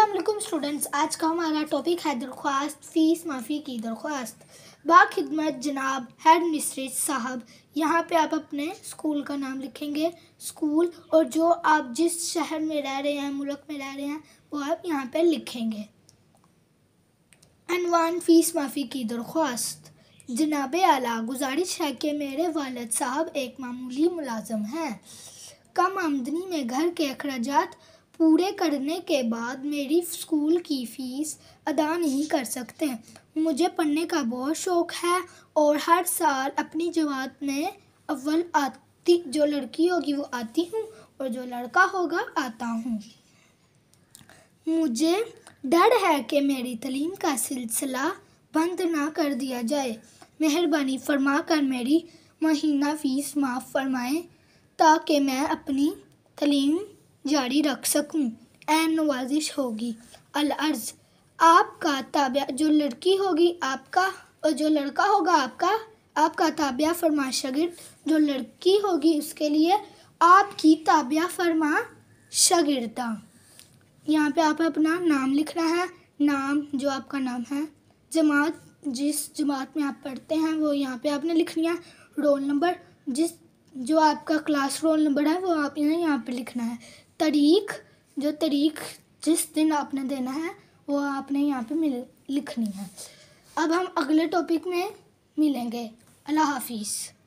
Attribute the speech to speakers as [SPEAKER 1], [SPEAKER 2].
[SPEAKER 1] Aslam students आज का हमारा टॉपिक है दरख्वास्त फ़ीस माफ़ी की दरख्वास्त बाखिदमत जनाब हेड मिस्ट्रेस साहब यहाँ पे आप अपने स्कूल का नाम लिखेंगे स्कूल और जो आप जिस शहर में रह रहे हैं मुल्क में रह रहे हैं वो आप यहाँ पे लिखेंगे अनवान फ़ीस माफ़ी की दरख्वास्त जनाब आला गुजारिश है कि मेरे वालद साहब एक मामूली मुलाजम हैं कम आमदनी में घर के अखराजात पूरे करने के बाद मेरी स्कूल की फ़ीस अदा नहीं कर सकते मुझे पढ़ने का बहुत शौक़ है और हर साल अपनी जमात में अव्वल आती जो लड़की होगी वो आती हूँ और जो लड़का होगा आता हूँ मुझे डर है कि मेरी तलीम का सिलसिला बंद ना कर दिया जाए मेहरबानी फरमा कर मेरी महीना फ़ीस माफ़ फरमाएं ताकि मैं अपनी तलीम जारी रख सकूं एन नवाजिश होगी अर्ज आपका ताबिया जो लड़की होगी आपका और जो लड़का होगा आपका आपका ताबिया फरमा शगिर्द जो लड़की होगी उसके लिए आपकी ताबिया फरमा शगिरदा यहाँ पे आप अपना नाम लिखना है नाम जो आपका नाम है जमात जिस जमात में आप पढ़ते हैं वो यहाँ पे आपने लिखनी है रोल नंबर जिस जो आपका क्लास रोल नंबर है वो आपने यहाँ, यहाँ पे लिखना है तारीख जो तारीख जिस दिन आपने देना है वो आपने यहाँ पे मिल लिखनी है अब हम अगले टॉपिक में मिलेंगे अल्लाह हाफिज़